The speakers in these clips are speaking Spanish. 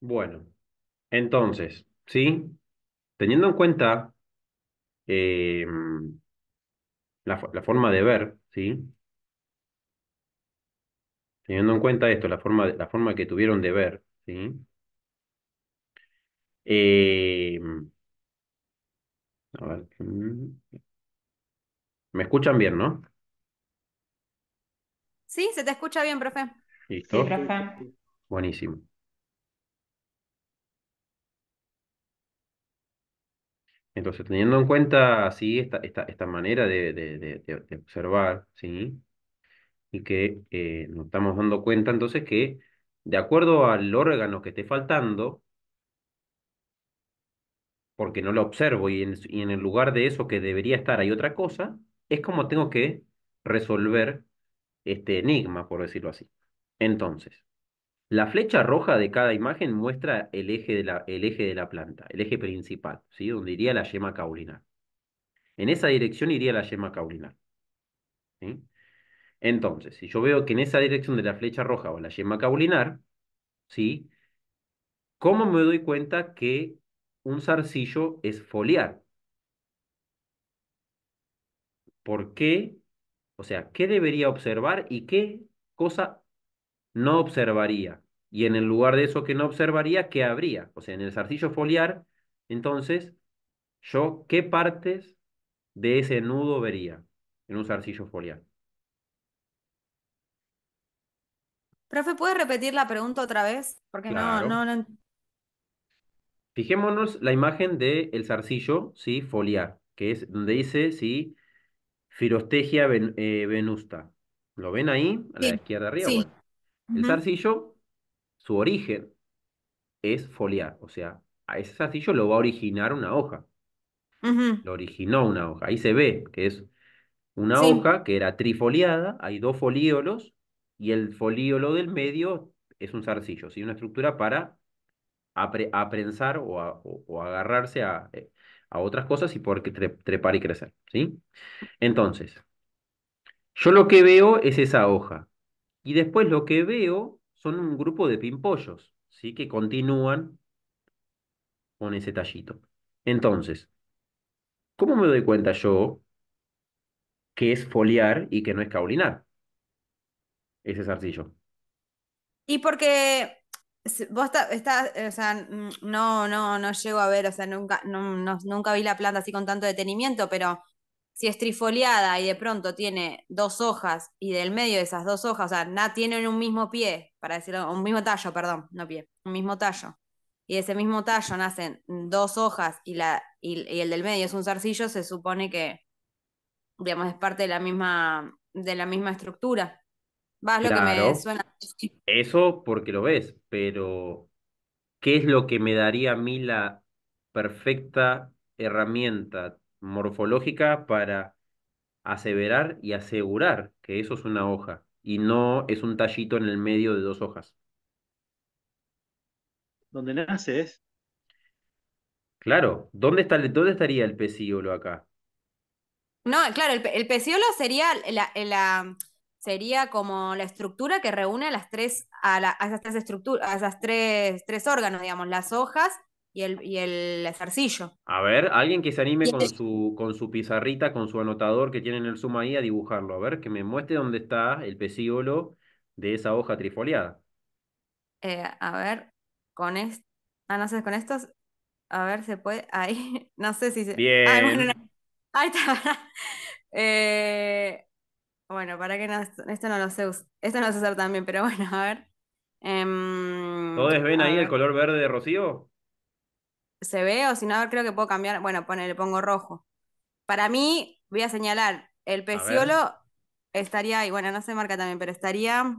Bueno, entonces, ¿sí? Teniendo en cuenta eh, la, forma de ver, ¿sí? Teniendo en cuenta esto, la forma, la forma que tuvieron de ver, ¿sí? Eh, a ver, mm, ¿me escuchan bien, no? Sí, se te escucha bien, profe. ¿Listo? Sí, profe. Buenísimo. Entonces, teniendo en cuenta así esta, esta, manera de, de, observar, ¿sí? Y que eh, nos estamos dando cuenta entonces que de acuerdo al órgano que esté faltando, porque no lo observo y y en el lugar de eso que debería estar hay otra cosa, es como tengo que resolver este enigma, por decirlo así. Entonces, la flecha roja de cada imagen muestra el eje de la, el eje de la planta, el eje principal, ¿sí? donde iría la yema caulinar. En esa dirección iría la yema caulinar. Entonces, si yo veo que en esa dirección de la flecha roja va la yema caulinar, ¿sí? ¿cómo me doy cuenta que un zarcillo es foliar? ¿Por qué? O sea, ¿qué debería observar y qué cosa no observaría. Y en el lugar de eso que no observaría, ¿qué habría? O sea, en el zarcillo foliar, entonces, yo qué partes de ese nudo vería en un zarcillo foliar. Profe, ¿puedes repetir la pregunta otra vez? Porque no, no, Fijémonos la imagen del el zarcillo, ¿sí? Foliar, que es donde dice, ¿sí? Firostegia eh, venusta. ¿Lo ven ahí? A la izquierda arriba. Sí. El zarcillo, su origen es foliar, o sea, a ese zarcillo lo va a originar una hoja. Lo originó una hoja. Ahí se ve que es una hoja que era trifoliada, hay dos folíolos y el folíolo del medio es un zarcillo, ¿sí? una estructura para aprensar o, agarrarse eh, a, otras cosas y poder trepar y crecer. ¿sí? Entonces, yo lo que veo es esa hoja. Y después lo que veo son un grupo de pimpollos, ¿sí? Que continúan con ese tallito. Entonces, ¿cómo me doy cuenta yo que es foliar y que no es caulinar? Ese zarcillo. Y porque vos estás, eh, o sea, no, no, no llego a ver, o sea, nunca, nunca vi la planta así con tanto detenimiento, pero si es trifoliada y de pronto tiene dos hojas y del medio de esas dos hojas, o sea, tienen un mismo pie, para decirlo, un mismo tallo, perdón, no pie, un mismo tallo. Y de ese mismo tallo nacen dos hojas y, la, y, el del medio es un zarcillo, se supone que, digamos, es parte de la misma, de la misma estructura. Vas lo que me suena. Eso porque lo ves, pero ¿qué es lo que me daría a mí la perfecta herramienta morfológica para aseverar y asegurar que eso es una hoja y no es un tallito en el medio de dos hojas. ¿Dónde nace Claro, ¿dónde, está, dónde estaría el pecíolo acá? No, claro, el, el pecíolo sería, la, sería como la estructura que reúne a las tres, a, las tres, tres órganos, digamos, las hojas, y el, y A ver, alguien que se anime con su, con su pizarrita, con su anotador que tiene en el Zoom ahí a dibujarlo. A ver, que me muestre dónde está el pecíolo de esa hoja trifoliada. Eh, a ver, con esto. Ah, no sé, con estos. A ver, se puede. Ahí, no sé si se. Ah, Bien. Ahí está. Eh, bueno, para que no. Esto no lo sé. Esto no lo usar también, pero bueno, a ver. Em, ¿Todos ven ahí el color verde de Rocío? se ve, o si no, creo que puedo cambiar. Bueno, pone, le pongo rojo. Para mí, voy a señalar, el peciolo estaría ahí, bueno, no se marca también, pero estaría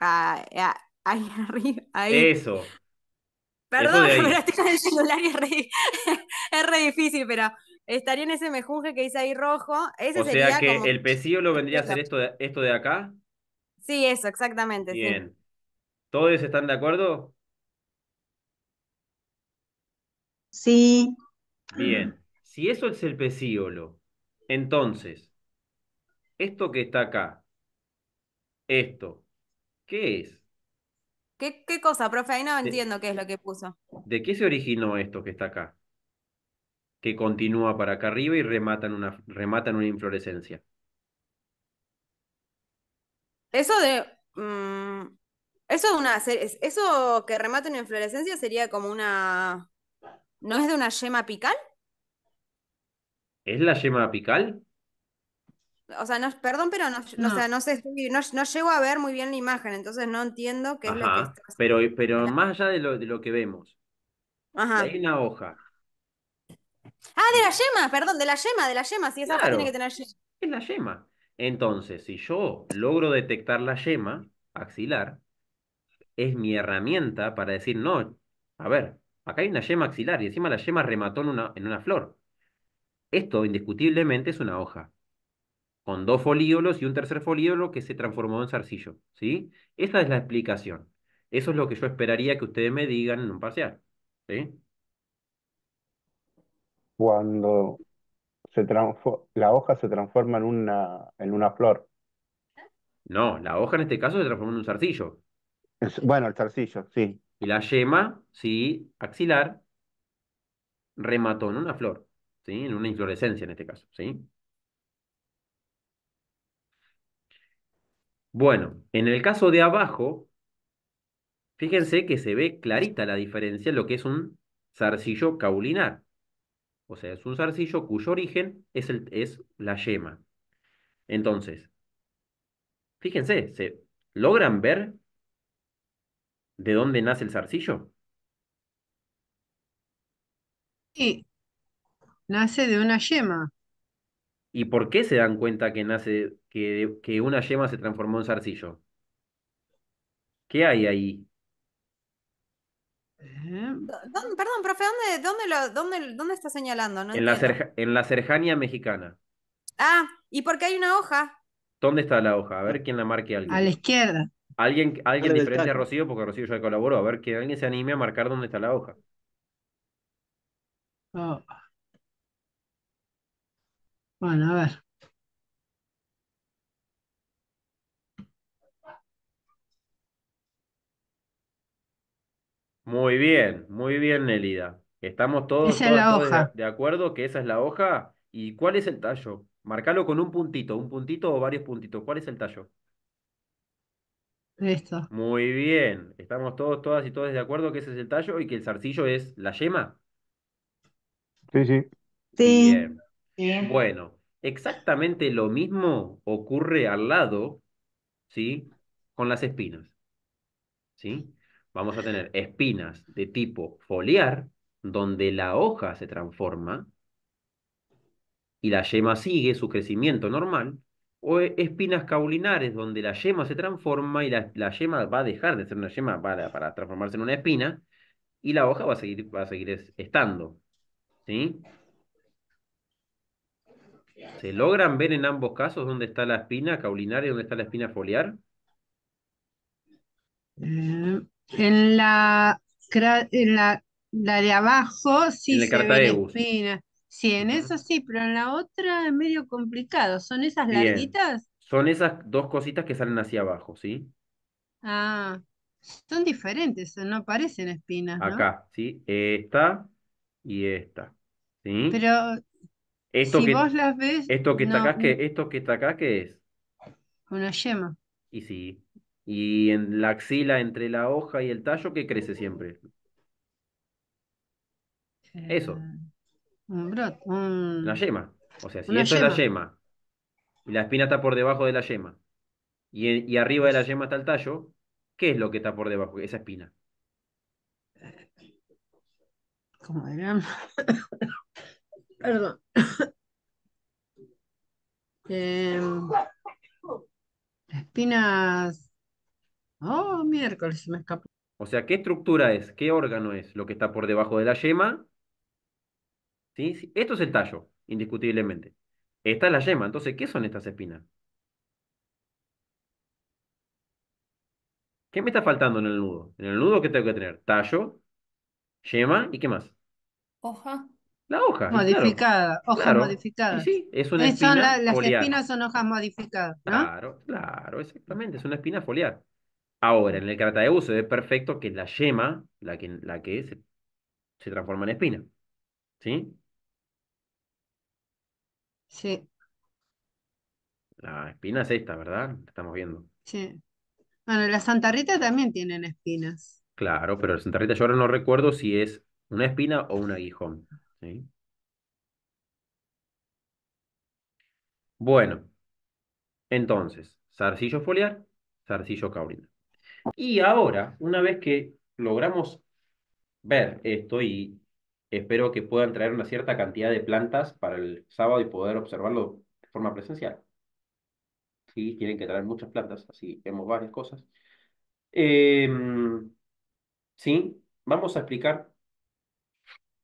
ah, eh, ah, ahí arriba. Eso. Perdón, estoy el celular y es re, difícil, pero estaría en ese mejunje que dice ahí rojo. o sea que el peciolo vendría a ser esto de, esto de acá. Sí, eso, exactamente. Bien. ¿Todos están de acuerdo? Sí. Bien. Si eso es el pecíolo, entonces, esto que está acá, esto, ¿qué es? ¿Qué, cosa, profe? Ahí no entiendo qué es lo que puso. ¿De qué se originó esto que está acá? Que continúa para acá arriba y rematan una, una inflorescencia. Eso de. Mm, eso de una. Eso que remata una inflorescencia sería como una ¿No es de una yema apical? ¿Es la yema apical? O sea, no, perdón, pero no, no sé, no, llego a ver muy bien la imagen, entonces no entiendo qué es lo que está Pero, pero más allá de lo, de lo que vemos. Hay una hoja. Ah, de la yema, perdón, de la yema, de la yema, sí, esa hoja tiene que tener yema. Es la yema. Entonces, si yo logro detectar la yema axilar, es mi herramienta para decir, no, a ver, Acá hay una yema axilar y encima la yema remató en una, en una flor. Esto indiscutiblemente es una hoja, con dos folíolos y un tercer folíolo que se transformó en zarcillo. ¿sí? Esa es la explicación. Eso es lo que yo esperaría que ustedes me digan en un parcial. ¿sí? Cuando se la hoja se transforma en una, en una flor. No, la hoja en este caso se transforma en un zarcillo. bueno, el zarcillo, sí. Y la yema, sí, axilar, remató en una flor, ¿sí? En una inflorescencia en este caso, ¿sí? Bueno, en el caso de abajo, fíjense que se ve clarita la diferencia en lo que es un zarcillo caulinar. O sea, es un zarcillo cuyo origen es, el, es la yema. Entonces, fíjense, se logran ver de dónde nace el zarcillo? Sí, nace de una yema. ¿Y por qué se dan cuenta que nace, que, que una yema se transformó en zarcillo? ¿Qué hay ahí? Eh. Perdón, profe, ¿dónde, dónde, dónde, dónde está señalando? en, la mexicana. Ah, ¿y por qué hay una hoja? ¿Dónde está la hoja? A ver quién la marque alguien. A la izquierda. Alguien, alguien diferente a Rocío, porque Rocío ya colaboró. A ver, que alguien se anime a marcar dónde está la hoja. Ah. Bueno, a ver. Muy bien, muy bien, Nelida. Estamos todos, de, de acuerdo que esa es la hoja. ¿Y cuál es el tallo? Marcalo con un puntito, un puntito o varios puntitos. ¿Cuál es el tallo? Muy bien. Estamos todos, todas y todos de acuerdo que ese es el tallo y que el zarcillo es la yema. Sí, sí. Sí. Bueno, exactamente lo mismo ocurre al lado, ¿sí? Con las espinas. ¿Sí? Vamos a tener espinas de tipo foliar, donde la hoja se transforma y la yema sigue su crecimiento normal, o e, espinas caulinares, donde la yema se transforma y la, yema va a dejar de ser una yema para, transformarse en una espina, y la hoja va a seguir, va a seguir estando. ¿Sí? ¿Se logran ver en ambos casos dónde está la espina caulinaria y dónde está la espina foliar? Eh, en la, la, de abajo sí se ve la espina. Sí, en eso sí, pero en la otra es medio complicado. ¿Son esas larguitas? Son esas dos cositas que salen hacia abajo, ¿sí? Ah, son diferentes, no parecen espinas, ¿no? Acá, ¿sí? Esta y esta, ¿sí? Pero esto si vos las ves... Esto que, está acá, ¿qué, ¿Esto que está ¿qué es? Una yema. Y sí. Y en la axila entre la hoja y el tallo, ¿qué crece siempre? Eh, eso. La yema. O sea, si esto es la yema y la espina está por debajo de la yema y, y, arriba de la yema está el tallo, ¿qué es lo que está por debajo? de Esa espina. Eh, ¿Cómo era? Perdón. Em, espinas. Oh, miércoles se me escapó. O sea, ¿qué estructura es? ¿Qué órgano es lo que está por debajo de la yema ¿Sí? Esto es el tallo, indiscutiblemente. Esta es la yema. Entonces, ¿qué son estas espinas? ¿Qué me está faltando en el nudo? En el nudo, ¿qué tengo que tener? Tallo, yema y ¿qué más? Hoja. La hoja. Modificada, hoja modificada. sí, las espinas son hojas modificadas, Claro, claro, exactamente. Es una espina foliar. Ahora, en el de se ve perfecto que la yema, la que, la se, se transforma en espina. ¿Sí? Sí, La espina es esta, ¿verdad? Estamos viendo. sí. Bueno, la Santa también tienen espinas. Claro, pero la Santa yo ahora no recuerdo si es una espina o un aguijón. ¿sí? Bueno, entonces, zarcillo foliar, zarcillo caurina. Y ahora, una vez que logramos ver esto y espero que puedan traer una cierta cantidad de plantas para el sábado y poder observarlo de forma presencial. Sí, tienen que traer muchas plantas, así vemos varias cosas. Em, sí, vamos a explicar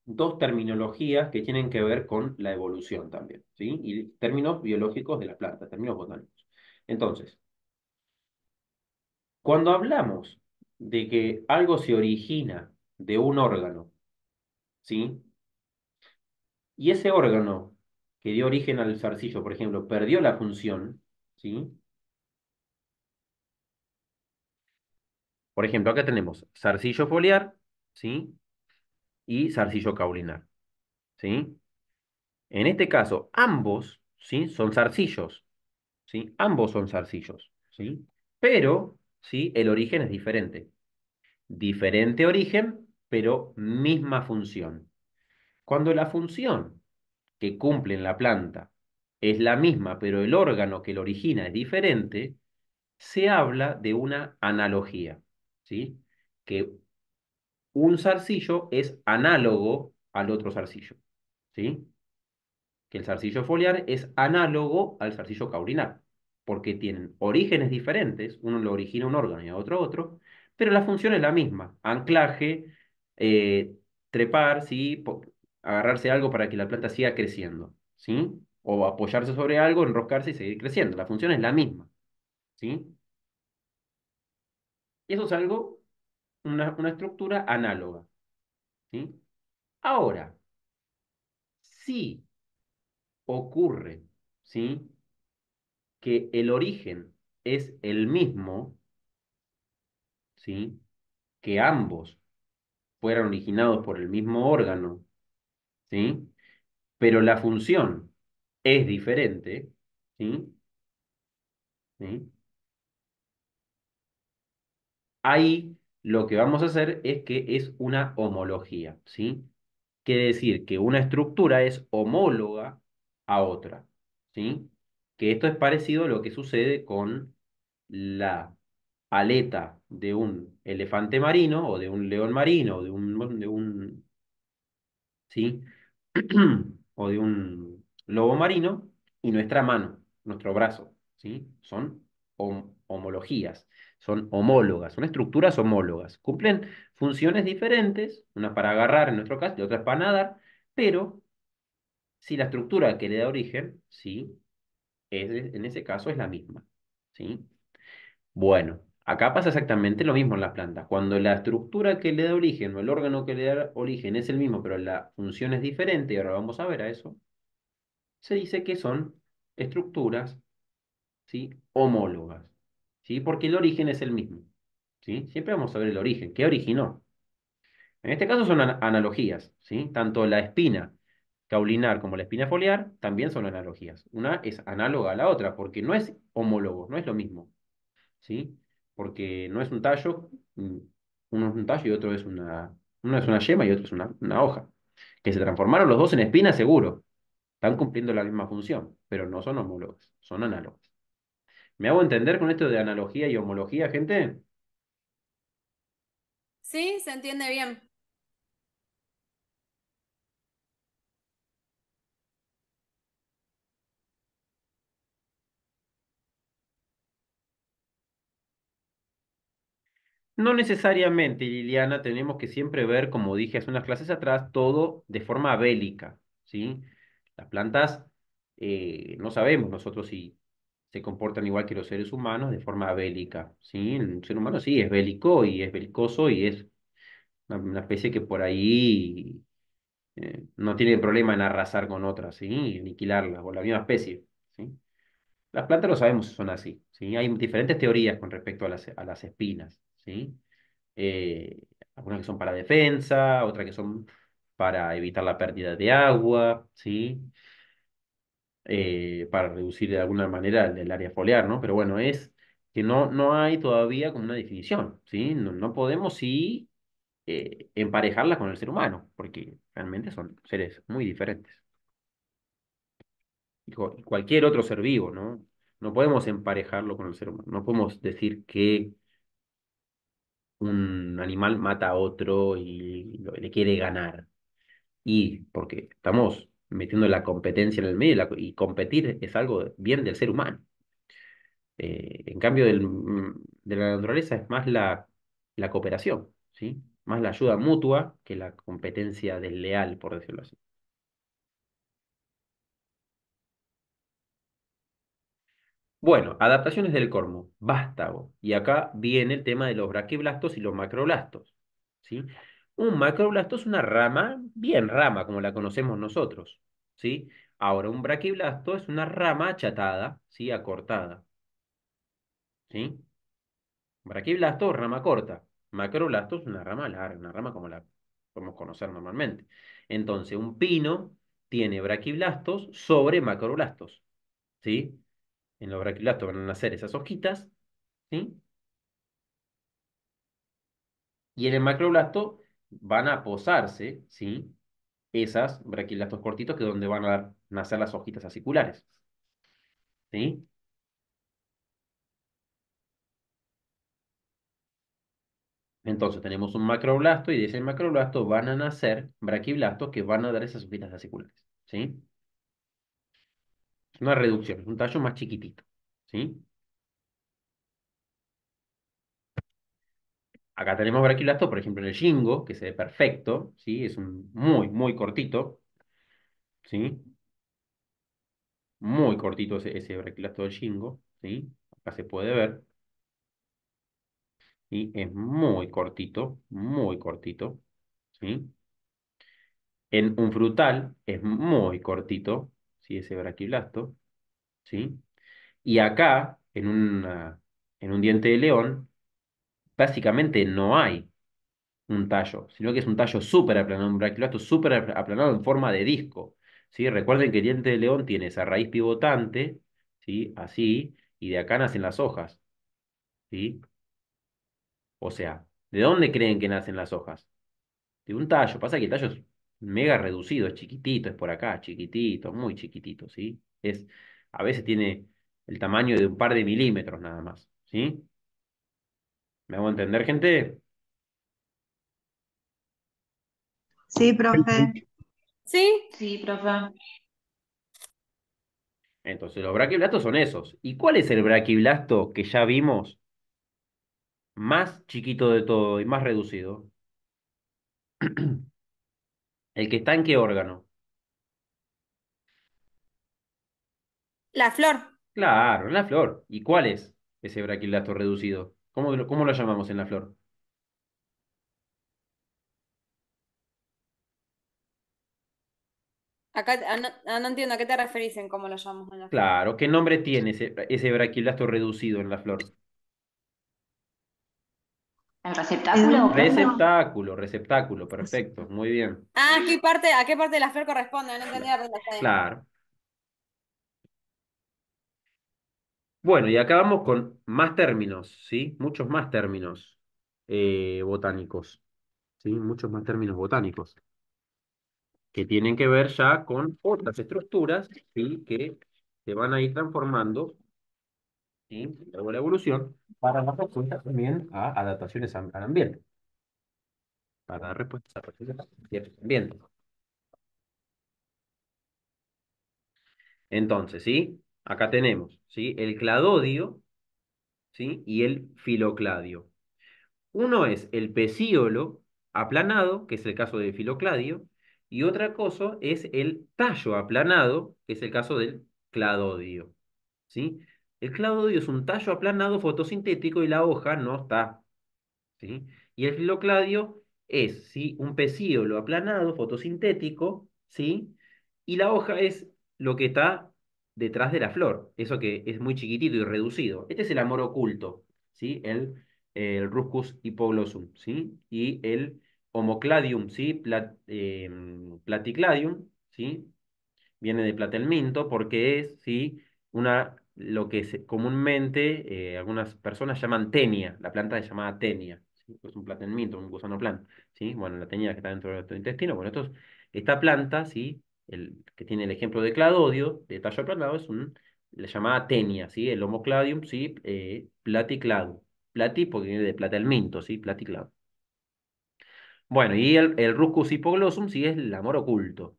dos terminologías que tienen que ver con la evolución también, ¿sí? Y términos biológicos de la planta, términos botánicos. Entonces, cuando hablamos de que algo se origina de un órgano ¿sí? Y ese órgano que dio origen al zarcillo, por ejemplo, perdió la función, ¿sí? Por ejemplo, acá tenemos zarcillo foliar, ¿sí? Y zarcillo caulinar, ¿sí? En este caso, ambos, ¿sí? Son zarcillos, ¿sí? Ambos son zarcillos, ¿sí? Pero, ¿sí? El origen es diferente. Diferente origen, pero misma función. Cuando la función que cumple en la planta es la misma, pero el órgano que lo origina es diferente, se habla de una analogía, ¿sí? Que un zarcillo es análogo al otro zarcillo, ¿sí? Que el zarcillo foliar es análogo al zarcillo caulinar, porque tienen orígenes diferentes, uno lo origina un órgano y a otro otro, pero la función es la misma, anclaje, eh, trepar, ¿sí? agarrarse algo para que la planta siga creciendo, ¿sí? O apoyarse sobre algo, enroscarse y seguir creciendo. La función es la misma, ¿sí? Eso es algo, una, estructura análoga, ¿sí? Ahora, si ocurre, ¿sí? Que el origen es el mismo, ¿sí? Que ambos fueran originados por el mismo órgano, ¿sí? pero la función es diferente, ¿sí? ahí lo que vamos a hacer es que es una homología, ¿sí? Quiere decir que una estructura es homóloga a otra, ¿sí? Que esto es parecido a lo que sucede con la aleta de un elefante marino o de un león marino o de un, o de un lobo marino y nuestra mano, nuestro brazo, ¿sí? Son homologías, son homólogas, son estructuras homólogas. Cumplen funciones diferentes, una para agarrar en nuestro caso y otra para nadar, pero si la estructura que le da origen, sí, es, en ese caso es la misma, ¿sí? Bueno, Acá pasa exactamente lo mismo en las plantas. Cuando la estructura que le da origen o el órgano que le da origen es el mismo, pero la función es diferente, y ahora vamos a ver a eso, se dice que son estructuras ¿sí? homólogas, ¿sí? porque el origen es el mismo. ¿sí? Siempre vamos a ver el origen, ¿qué originó? En este caso son analogías, ¿sí? tanto la espina caulinar como la espina foliar también son analogías. Una es análoga a la otra porque no es homólogo, no es lo mismo. ¿sí? porque no es un tallo, mm, uno es un tallo y otro es una, uno es una yema y otro es una, una hoja. Que se transformaron los dos en espinas, seguro. Están cumpliendo la misma función, pero no son homólogos, son análogos. ¿Me hago entender con esto de analogía y homología, gente? Sí, se entiende bien. No necesariamente, Liliana, tenemos que siempre ver, como dije hace unas clases atrás, todo de forma bélica, ¿sí? Las plantas, eh, no sabemos nosotros si se comportan igual que los seres humanos de forma bélica, ¿sí? El ser humano sí es bélico y es belicoso y es una, especie que por ahí eh, no tiene problema en arrasar con otras, ¿sí? Y aniquilarlas, o la misma especie, ¿sí? Las plantas lo sabemos, son así, ¿sí? Hay diferentes teorías con respecto a las, a las espinas. Eh, algunas que son para defensa, otras que son para evitar la pérdida de agua, ¿sí? Eh, para reducir de alguna manera el, área foliar, ¿no? Pero bueno, es que no, no hay todavía una definición, ¿sí? No, podemos sí eh, emparejarla con el ser humano, porque realmente son seres muy diferentes. cualquier otro ser vivo, ¿no? No podemos emparejarlo con el ser humano, no podemos decir que un animal mata a otro y le quiere ganar. Y porque estamos metiendo la competencia en el medio y competir es algo bien del ser humano. Eh, en cambio, mm, de la naturaleza es más la, la cooperación, ¿sí? más la ayuda mutua que la competencia desleal, por decirlo así. Bueno, adaptaciones del cormo, vástago. Y acá viene el tema de los braquiblastos y los macroblastos. ¿sí? Un macroblasto es una rama, bien rama, como la conocemos nosotros. ¿sí? Ahora, un braquiblasto es una rama achatada, ¿sí? acortada. ¿sí? Braquiblasto, rama corta. Macroblasto es una rama larga, una rama como la podemos conocer normalmente. Entonces, un pino tiene braquiblastos sobre macroblastos. ¿sí? en los braquilastos van a nacer esas hojitas, ¿sí? Y en el macroblasto van a posarse, ¿sí? Esas braquilastos cortitos que es donde van a nacer las hojitas aciculares. ¿Sí? Entonces tenemos un macroblasto y de ese macroblasto van a nacer braquilastos que van a dar esas hojitas aciculares. ¿Sí? una reducción, un tallo más chiquitito. ¿sí? Acá tenemos braquilasto, por ejemplo, en el jingo, que se ve perfecto, ¿sí? es muy, muy cortito. ¿sí? Muy cortito ese, ese braquilasto del jingo. ¿sí? Acá se puede ver. Y Es muy cortito, muy cortito. ¿sí? En un frutal es muy cortito, ese braquiblasto. ¿sí? Y acá, en, un en un diente de león, básicamente no hay un tallo, sino que es un tallo súper aplanado, un braquiblasto súper aplanado en forma de disco. ¿sí? Recuerden que el diente de león tiene esa raíz pivotante, ¿sí? así, y de acá nacen las hojas. ¿sí? O sea, ¿de dónde creen que nacen las hojas? De un tallo. Pasa que el tallo es mega reducido, es chiquitito, es por acá, chiquitito, muy chiquitito, ¿sí? Es, a veces tiene el tamaño de un par de milímetros nada más, ¿sí? ¿Me hago entender, gente? Sí, profe. Sí. Sí, profe. Entonces, los braquiblastos son esos. ¿Y cuál es el braquiblasto que ya vimos más chiquito de todo y más reducido? ¿El que está en qué órgano? La flor. Claro, en la flor. ¿Y cuál es ese braquilato reducido? ¿Cómo lo, cómo lo llamamos en la flor? Acá ah, ah, no, entiendo a qué te referís en cómo lo llamamos en la flor. Claro, ¿qué nombre tiene ese, ese reducido en la flor? receptáculo? Receptáculo, receptáculo, perfecto, muy bien. Ah, ¿qué parte, ¿a qué parte de la fer corresponde? No entendía Claro. Bueno, y acá vamos con más términos, ¿sí? Muchos más términos eh, botánicos, ¿sí? Muchos más términos botánicos que tienen que ver ya con otras estructuras, ¿sí? Que se van a ir transformando y luego la evolución, para dar respuesta también a adaptaciones al ambiente. Para dar respuesta a adaptaciones al ambiente. Entonces, ¿sí? Acá tenemos, ¿sí? El cladodio, ¿sí? Y el filocladio. Uno es el pecíolo aplanado, que es el caso del filocladio, y otra cosa es el tallo aplanado, que es el caso del cladodio, ¿sí? El claudio es un tallo aplanado fotosintético y la hoja no está. ¿sí? Y el filocladio es ¿sí? un pecíolo aplanado fotosintético, ¿sí? y la hoja es lo que está detrás de la flor, eso que es muy chiquitito y reducido. Este es el amor oculto, ¿sí? el, el Ruscus hipoglosum, ¿sí? y el Homocladium, ¿sí? Em, platicladium, ¿sí? viene de platelminto porque es ¿sí? una lo que comúnmente eh, algunas personas llaman tenia, la planta es llamada tenia, es un platelminto, un gusano plan, ¿sí? bueno, la tenia que está dentro de nuestro intestino, bueno, esta planta, ¿sí? el, que tiene el ejemplo de cladodio, de tallo aplanado, es un, la llamada tenia, ¿sí? el homocladium, ¿sí? Eh, platiclado, plati porque viene de platelminto, ¿sí? platiclado. Bueno, y el, el ruscus hipoglossum, ¿sí? es el amor oculto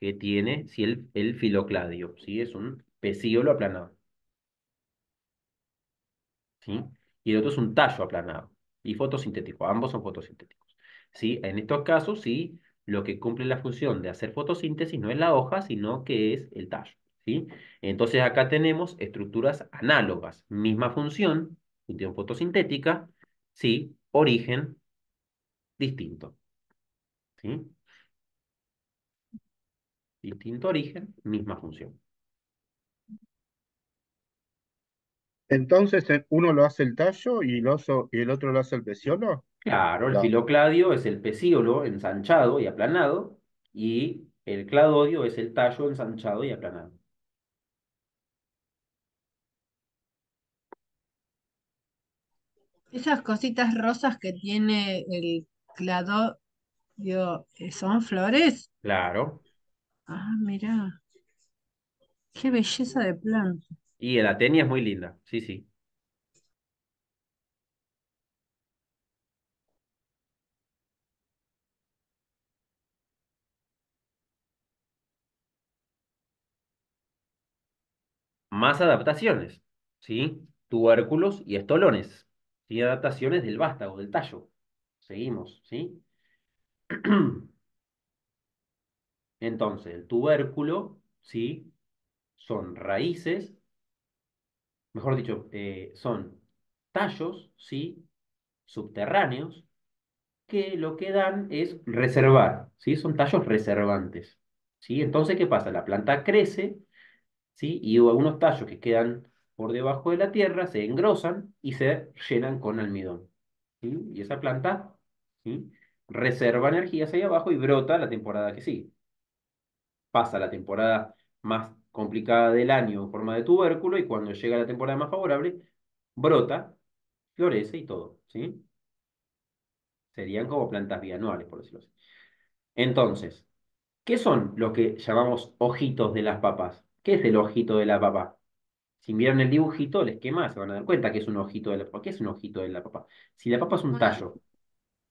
que tiene ¿sí? el, el filocladio, ¿sí? es un pecíolo aplanado. Y el otro es un tallo aplanado y fotosintético. Ambos son fotosintéticos. ¿sí? En estos casos, sí, lo que cumple la función de hacer fotosíntesis no es la hoja, sino que es el tallo. ¿sí? Entonces acá tenemos estructuras análogas. Misma función, función fotosintética, ¿sí? origen distinto. ¿sí? Distinto origen, misma función. Entonces, eh, uno lo hace el tallo y el, y el otro lo hace el peciolo. Claro, el filocladio es el pecíolo ensanchado y aplanado, y el cladodio es el tallo ensanchado y aplanado. Esas cositas rosas que tiene el cladodio, eh, ¿son flores? Claro. Ah, mira. Qué belleza de planta. Y el Atenia es muy linda, sí, sí. Más adaptaciones, ¿sí? Tubérculos y estolones, ¿sí? Adaptaciones del vástago, del tallo. Seguimos, ¿sí? Entonces, el tubérculo, ¿sí? Son raíces mejor dicho, eh, son tallos, ¿sí? Subterráneos, que lo que dan es reservar, ¿sí? Son tallos reservantes, ¿sí? Entonces, ¿qué pasa? La planta crece, ¿sí? Y algunos tallos que quedan por debajo de la tierra se engrosan y se llenan con almidón, Y esa planta, ¿sí? Reserva energías ahí abajo y brota la temporada que sigue. Pasa la temporada más complicada del año en forma de tubérculo y cuando llega la temporada más favorable, brota, florece y todo, ¿sí? Serían como plantas bianuales, por decirlo así. Entonces, ¿qué son los que llamamos ojitos de las papas? ¿Qué es el ojito de la papa? Si miran el dibujito, el esquema, se van a dar cuenta que es un ojito de la papa. ¿Qué es un ojito de la papa? Si la papa es un tallo.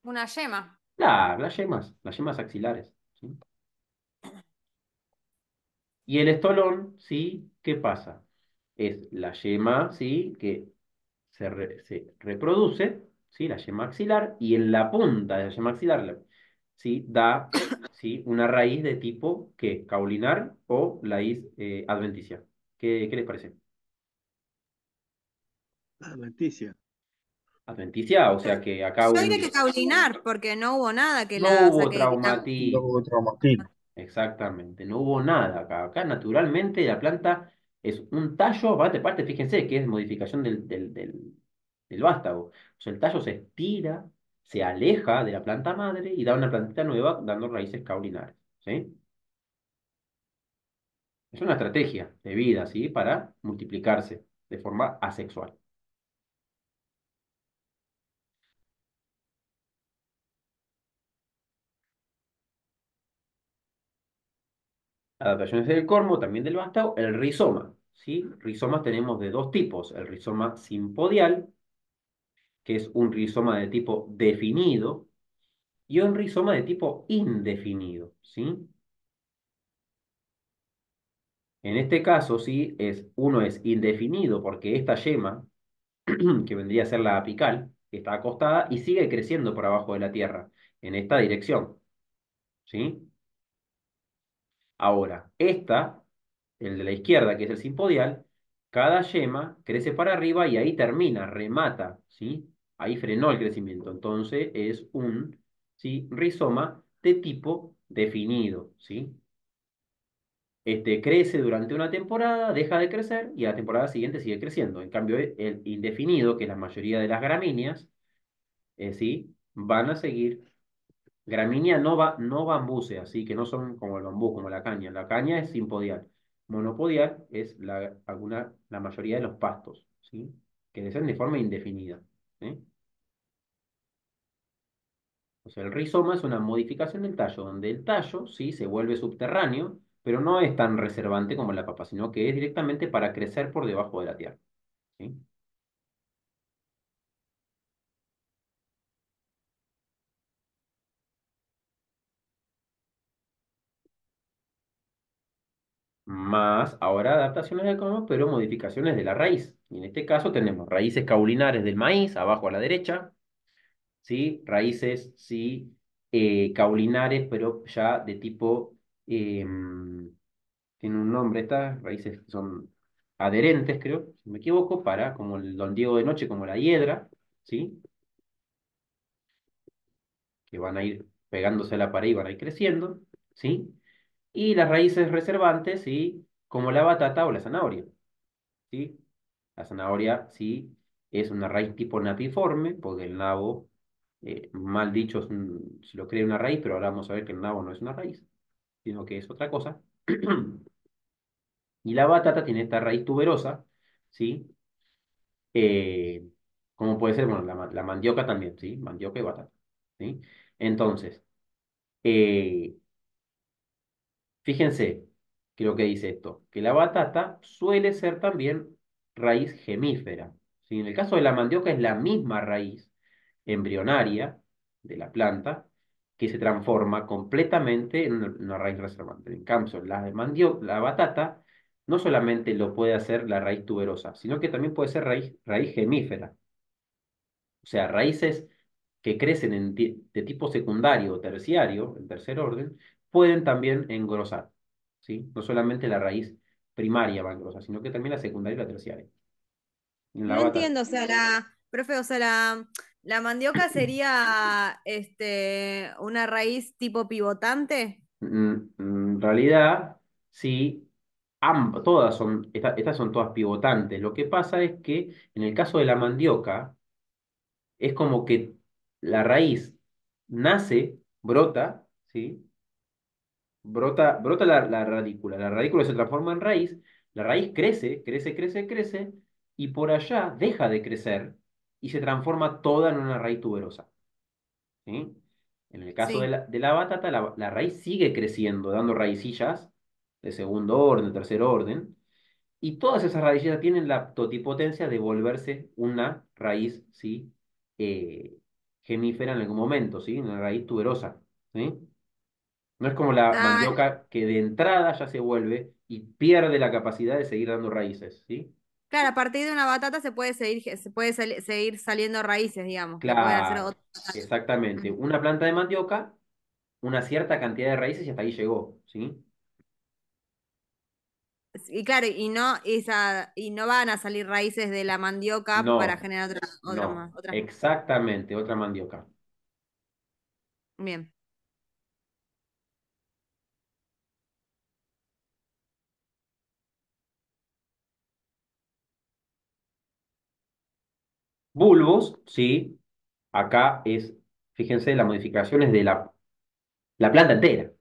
Una yema. Claro, las yemas, las yemas axilares. ¿sí? Y el estolón, ¿sí? ¿Qué pasa? Es la yema, ¿sí? Que se, reproduce, ¿sí? La yema axilar, y en la punta de la yema axilar, ¿sí? Da, ¿sí? Una raíz de tipo, ¿qué? Caulinar o raíz eh, adventicia. ¿Qué, les parece? Adventicia. Adventicia, o sea que acá... que caulinar, porque no hubo nada que la... no hubo traumatismo. Exactamente, no hubo nada acá. Acá naturalmente la planta es un tallo, aparte, parte. fíjense que es modificación del, vástago. O el tallo se estira, se aleja de la planta madre y da una plantita nueva dando raíces caulinares. ¿sí? Es una estrategia de vida, ¿sí? Para multiplicarse de forma asexual. adaptaciones del cormo, también del vástago, el rizoma. ¿sí? Rizomas tenemos de dos tipos, el rizoma simpodial, que es un rizoma de tipo definido, y un rizoma de tipo indefinido. ¿sí? En este caso, sí, es, uno es indefinido porque esta yema, que vendría a ser la apical, está acostada y sigue creciendo por abajo de la tierra, en esta dirección. ¿Sí? Ahora, esta, el de la izquierda, que es el simpodial, cada yema crece para arriba y ahí termina, remata, ¿sí? Ahí frenó el crecimiento. Entonces es un ¿sí? rizoma de tipo definido, ¿sí? Este, crece durante una temporada, deja de crecer y a la temporada siguiente sigue creciendo. En cambio, el indefinido, que es la mayoría de las gramíneas, eh, ¿sí? van a seguir Gramínea no, va, no así que no son como el bambú, como la caña. La caña es simpodial. Monopodial es la, alguna, la mayoría de los pastos, ¿sí? que crecen de forma indefinida. O sea, el rizoma es una modificación del tallo, donde el tallo sí se vuelve subterráneo, pero no es tan reservante como la papa, sino que es directamente para crecer por debajo de la tierra. ¿sí? más ahora adaptaciones de cromo, pero modificaciones de la raíz. Y en este caso tenemos raíces caulinares del maíz, abajo a la derecha, ¿sí? raíces sí, eh, caulinares, pero ya de tipo, em, tiene un nombre estas, raíces son adherentes, creo, si me equivoco, para, como el don Diego de noche, como la hiedra, ¿sí? que van a ir pegándose a la pared y van a ir creciendo, ¿sí? y las raíces reservantes, ¿sí? como la batata o la zanahoria. ¿sí? La zanahoria sí es una raíz tipo napiforme, porque el nabo, eh, mal dicho, se lo cree una raíz, pero ahora vamos a ver que el nabo no es una raíz, sino que es otra cosa. y la batata tiene esta raíz tuberosa, ¿sí? Eh, como puede ser, bueno, la, mandioca también, ¿sí? Mandioca y batata, ¿sí? Entonces, eh, Fíjense creo lo que dice esto, que la batata suele ser también raíz gemífera. Si En el caso de la mandioca es la misma raíz embrionaria de la planta que se transforma completamente en una raíz reservante. En cambio, la, la batata no solamente lo puede hacer la raíz tuberosa, sino que también puede ser raíz, raíz gemífera. O sea, raíces que crecen de tipo secundario o terciario, en tercer orden, pueden también engrosar, ¿sí? No solamente la raíz primaria va a engrosar, sino que también la secundaria y la terciaria. no entiendo, o sea, la, profe, o sea, la, la mandioca sería este, una raíz tipo pivotante. Mm, mm, en realidad, sí, todas son, estas son todas pivotantes. Lo que pasa es que en el caso de la mandioca, es como que la raíz nace, brota, ¿sí? brota, brota la, radícula, la radícula se transforma en raíz, la raíz crece, crece, crece, crece, y por allá deja de crecer y se transforma toda en una raíz tuberosa. En el caso de, la, la, batata, la, raíz sigue creciendo, dando raicillas de segundo orden, de tercer orden, y todas esas raicillas tienen la totipotencia de volverse una raíz ¿sí? Eh, gemífera en algún momento, ¿sí? una raíz tuberosa. ¿sí? No es como la ah, mandioca que de entrada ya se vuelve y pierde la capacidad de seguir dando raíces, ¿sí? Claro, a partir de una batata se puede seguir, se puede seguir saliendo raíces, digamos. Claro, exactamente. Una planta de mandioca, una cierta cantidad de raíces y hasta ahí llegó, ¿sí? Y claro, y no, esa, y no van a salir raíces de la mandioca para generar otra, Otra. Exactamente, otra mandioca. Bien. bulbos, ¿sí? Acá es, fíjense, la modificación es de la, la planta entera.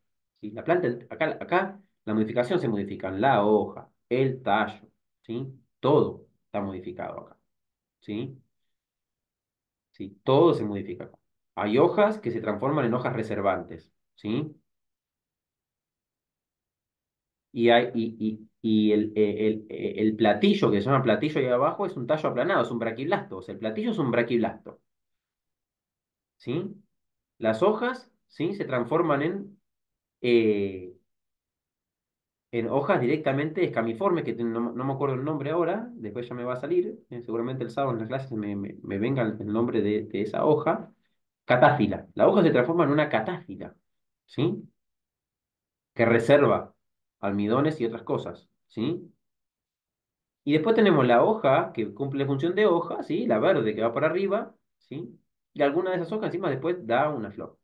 ¿sí? La planta, acá, la modificación se modifica en la hoja, el tallo, ¿sí? Todo está modificado acá, ¿sí? ¿Sí? Todo se modifica Hay hojas que se transforman en hojas reservantes, ¿sí? Y, hay, y el, el, platillo, que se llama platillo ahí abajo, es un tallo aplanado, es un braquiblasto. O sea, el platillo es un braquiblasto. ¿Sí? Las hojas ¿sí? se transforman en, eh, en hojas directamente escamiformes, que no, me acuerdo el nombre ahora, después ya me va a salir, eh, seguramente el sábado en las clases me, me, venga el nombre de, esa hoja, catáfila. La hoja se transforma en una catáfila, ¿sí? que reserva almidones y otras cosas, ¿sí? Y después tenemos la hoja, que cumple función de hoja, ¿sí? La verde que va para arriba, ¿sí? Y alguna de esas hojas encima después da una flor,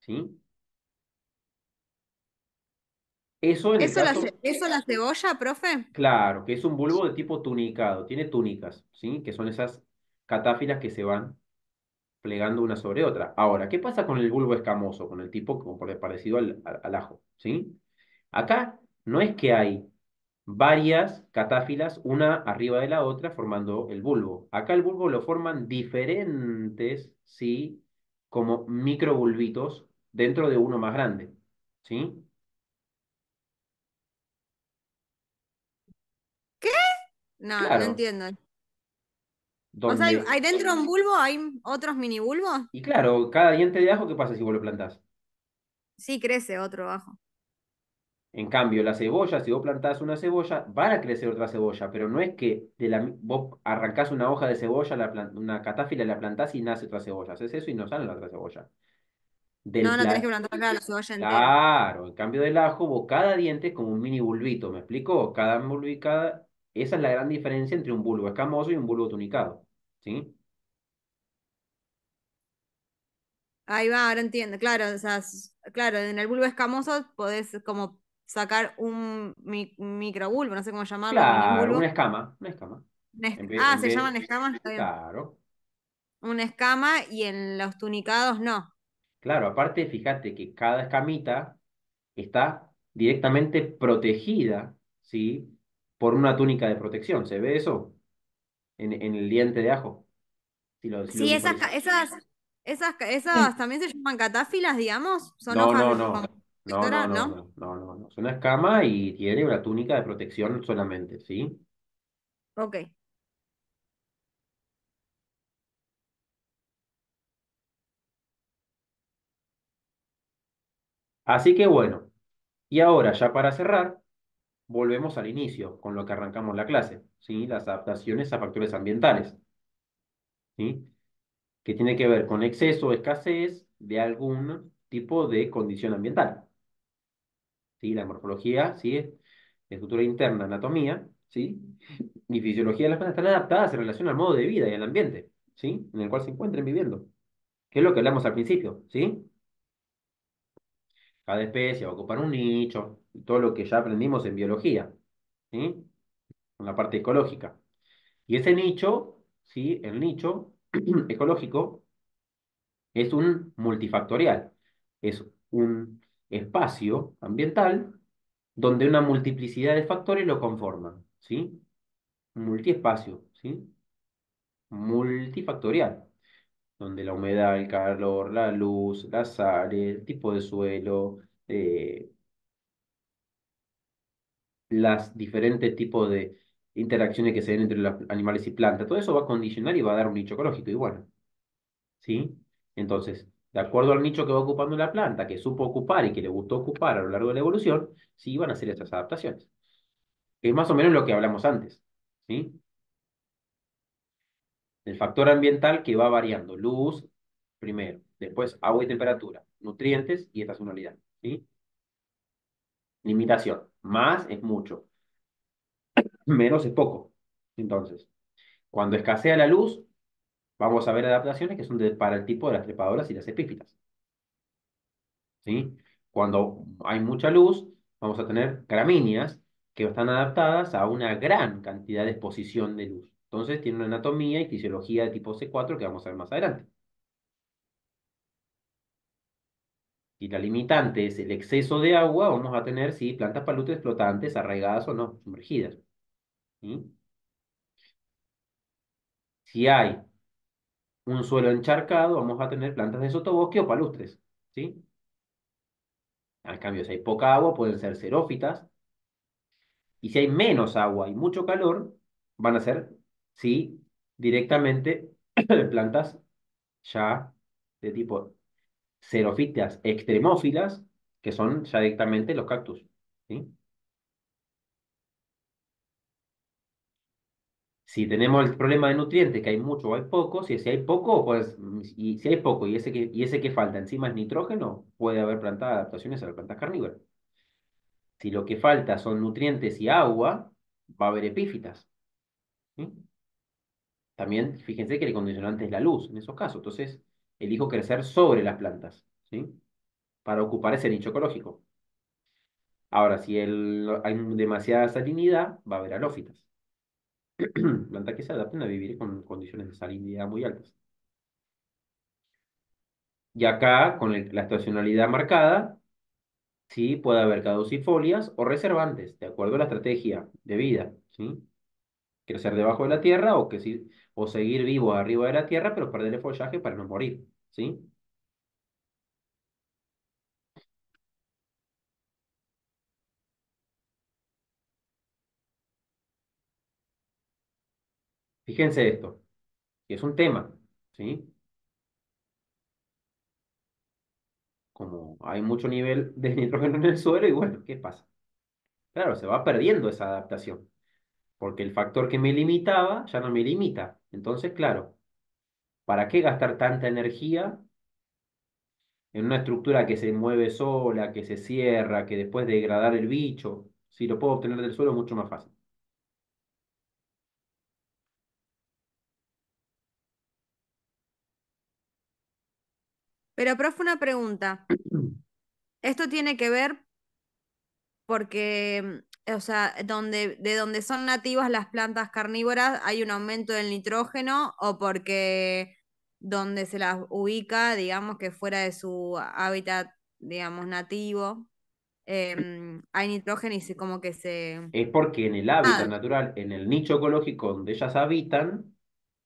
¿sí? Eso, es ¿Eso, la, cebolla, profe? Claro, que es un bulbo de tipo tunicado, tiene túnicas, ¿sí? Que son esas catáfilas que se van plegando una sobre otra. Ahora, ¿qué pasa con el bulbo escamoso, con el tipo como parecido al, al ajo? ¿Sí? Acá no es que hay varias catáfilas una arriba de la otra formando el bulbo. Acá el bulbo lo forman diferentes, ¿sí? Como microbulbitos dentro de uno más grande, ¿sí? ¿Qué? No, no entiendo. O sea, ¿hay, dentro dentro un bulbo? ¿Hay otros mini bulbos? Y claro, cada diente de ajo, ¿qué pasa si vos lo plantás? Sí, crece otro ajo. En cambio, la cebolla, si vos plantás una cebolla, van a crecer otra cebolla, pero no es que de la, vos arrancás una hoja de cebolla, una catáfila, la plantás y nace otra cebolla. es eso y no sale la otra cebolla. no, no tenés que plantar la cebolla entera. Claro, en cambio del ajo, vos cada diente es como un mini bulbito, ¿me explico? Cada bulbito, Esa es la gran diferencia entre un bulbo escamoso y un bulbo tunicado, ¿sí? Ahí va, ahora entiendo. Claro, o claro, en el bulbo escamoso podés como sacar un microbulbo, no sé cómo llamarlo. Claro, una escama, una escama. ah, se llaman escamas. Claro. Una escama y en los tunicados no. Claro, aparte fíjate que cada escamita está directamente protegida, ¿sí? Por una túnica de protección. ¿Se ve eso? En, el diente de ajo. sí, esas, esas, esas, también se llaman catáfilas, digamos. Son no, no, no. No, no, no, ¿no? no, no, Es una escama y tiene una túnica de protección solamente, ¿sí? Ok. Así que bueno, y ahora ya para cerrar, volvemos al inicio, con lo que arrancamos la clase, ¿sí? Las adaptaciones a factores ambientales, ¿sí? Que tiene que ver con exceso o escasez de algún tipo de condición ambiental. La morfología, ¿sí? Estructura interna, anatomía, ¿sí? Y fisiología de las plantas están adaptadas en relación al modo de vida y al ambiente, ¿sí? En el cual se encuentren viviendo. Que es lo que hablamos al principio, ¿sí? Cada especie va a ocupar un nicho, todo lo que ya aprendimos en biología, En la parte ecológica. Y ese nicho, ¿sí? El nicho ecológico es un multifactorial, es un espacio ambiental donde una multiplicidad de factores lo conforman, ¿sí? Multiespacio, ¿sí? Multifactorial, donde la humedad, el calor, la luz, las áreas el tipo de suelo, eh, las diferentes tipos de interacciones que se den entre los animales y plantas, todo eso va a condicionar y va a dar un nicho ecológico igual, ¿sí? Entonces, de acuerdo al nicho que va ocupando la planta, que supo ocupar y que le gustó ocupar a lo largo de la evolución, sí van a hacer esas adaptaciones. Es más o menos lo que hablamos antes. ¿sí? El factor ambiental que va variando, luz primero, después agua y temperatura, nutrientes y estacionalidad. ¿sí? Limitación, más es mucho, menos es poco. Entonces, cuando escasea la luz, Vamos a ver adaptaciones que son para el tipo de las trepadoras y las epífitas. ¿Sí? Cuando hay mucha luz, vamos a tener gramíneas que están adaptadas a una gran cantidad de exposición de luz. Entonces tiene una anatomía y fisiología de tipo C4 que vamos a ver más adelante. Y la limitante es el exceso de agua, vamos a tener si plantas palutes flotantes, arraigadas o no, sumergidas. Si hay un suelo encharcado, vamos a tener plantas de sotobosque o palustres, ¿sí? Al cambio, si hay poca agua, pueden ser xerófitas. Y si hay menos agua y mucho calor, van a ser, sí, directamente plantas ya de tipo xerófitas extremófilas, que son ya directamente los cactus, ¿sí? Si tenemos el problema de nutrientes, que hay mucho o hay poco, si, hay poco, pues, y si hay poco y ese, que, y ese que falta encima es nitrógeno, puede haber plantas adaptaciones a las plantas carnívoras. Si lo que falta son nutrientes y agua, va a haber epífitas. También fíjense que el condicionante es la luz en esos casos. Entonces, elijo crecer sobre las plantas, ¿sí? Para ocupar ese nicho ecológico. Ahora, si hay demasiada salinidad, va a haber alófitas plantas que se adapten a vivir con condiciones de salinidad muy altas. Y acá, con la estacionalidad marcada, sí puede haber caducifolias o reservantes, de acuerdo a la estrategia de vida. ¿sí? Crecer debajo de la tierra o, que, o seguir vivo arriba de la tierra, pero perder el follaje para no morir. ¿sí? Fíjense esto, que es un tema, ¿sí? Como hay mucho nivel de nitrógeno en el suelo, y bueno, ¿qué pasa? Claro, se va perdiendo esa adaptación, porque el factor que me limitaba ya no me limita. Entonces, claro, ¿para qué gastar tanta energía en una estructura que se mueve sola, que se cierra, que después de degradar el bicho, si lo puedo obtener del suelo, mucho más fácil. Pero, profe, una pregunta. Esto tiene que ver porque, o sea, donde, de donde son nativas las plantas carnívoras hay un aumento del nitrógeno o porque donde se las ubica, digamos que fuera de su hábitat, digamos, nativo, em, hay nitrógeno y se, como que se... Es porque en el ah. hábitat natural, en el nicho ecológico donde ellas habitan,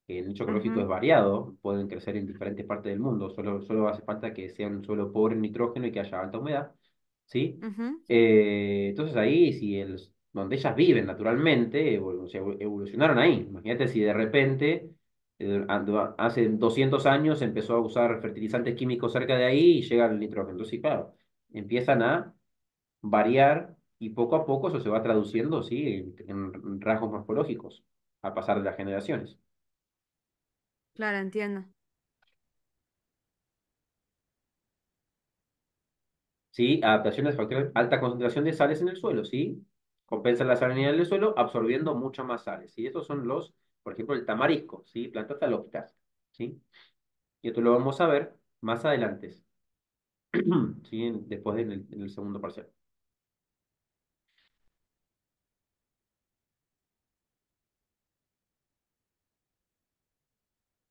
el nicho ecológico es variado, pueden crecer en diferentes partes del mundo, solo, solo hace falta que sean un suelo pobre en nitrógeno y que haya alta humedad, ¿sí? Eh, entonces ahí, si el, donde ellas viven naturalmente, evolucionaron ahí. Imagínate si de repente, eh, hace 200 años empezó a usar fertilizantes químicos cerca de ahí y llega el nitrógeno. Entonces, claro, empiezan a variar y poco a poco eso se va traduciendo, ¿sí? en, en rasgos morfológicos a pasar de las generaciones. Claro, entiendo. ¿Sí? Adaptación a Alta concentración de sales en el suelo, ¿sí? Compensa la salinidad del suelo absorbiendo muchas más sales, Y Estos son los, por ejemplo, el tamarisco, ¿sí? Plantas halófitas, ¿sí? Y esto lo vamos a ver más adelante, ¿sí? Después en el segundo parcial.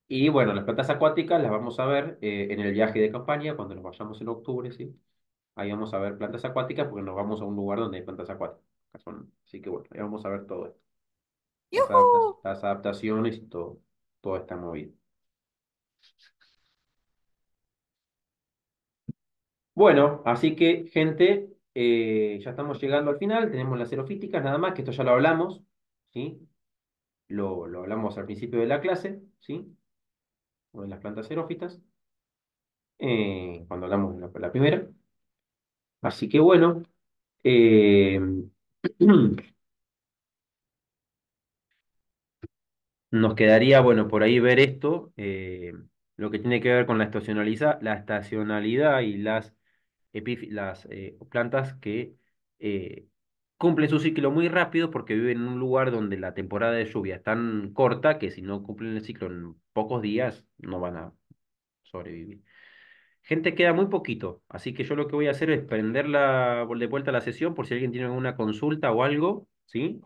Y bueno, las plantas acuáticas las vamos a ver eh, en el viaje de campaña, cuando nos vayamos en octubre, ¿sí? Ahí vamos a ver plantas acuáticas porque nos vamos a un lugar donde hay plantas acuáticas. Así que bueno, ahí vamos a ver todo esto. Las, las adaptaciones y todo, todo está movido. Bueno, así que gente, eh, ya estamos llegando al final, tenemos las xerofíticas nada más, que esto ya lo hablamos, ¿sí? Lo, lo hablamos al principio de la clase, ¿sí? o en las plantas xerófitas, eh, cuando hablamos de la, primera. Así que bueno, eh, nos quedaría, bueno, por ahí ver esto, eh, lo que tiene que ver con la estacionalidad, la estacionalidad y las, las plantas que Cumple su ciclo muy rápido porque vive en un lugar donde la temporada de lluvia es tan corta que si no cumplen el ciclo en pocos días no van a sobrevivir. Gente queda muy poquito, así que yo lo que voy a hacer es prender de vuelta la sesión por si alguien tiene alguna consulta o algo, ¿sí?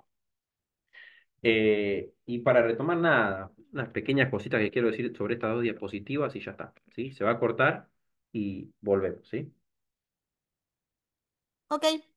Eh, y para retomar nada, unas pequeñas cositas que quiero decir sobre estas dos diapositivas y ya está, ¿sí? Se va a cortar y volvemos, ¿sí? Ok.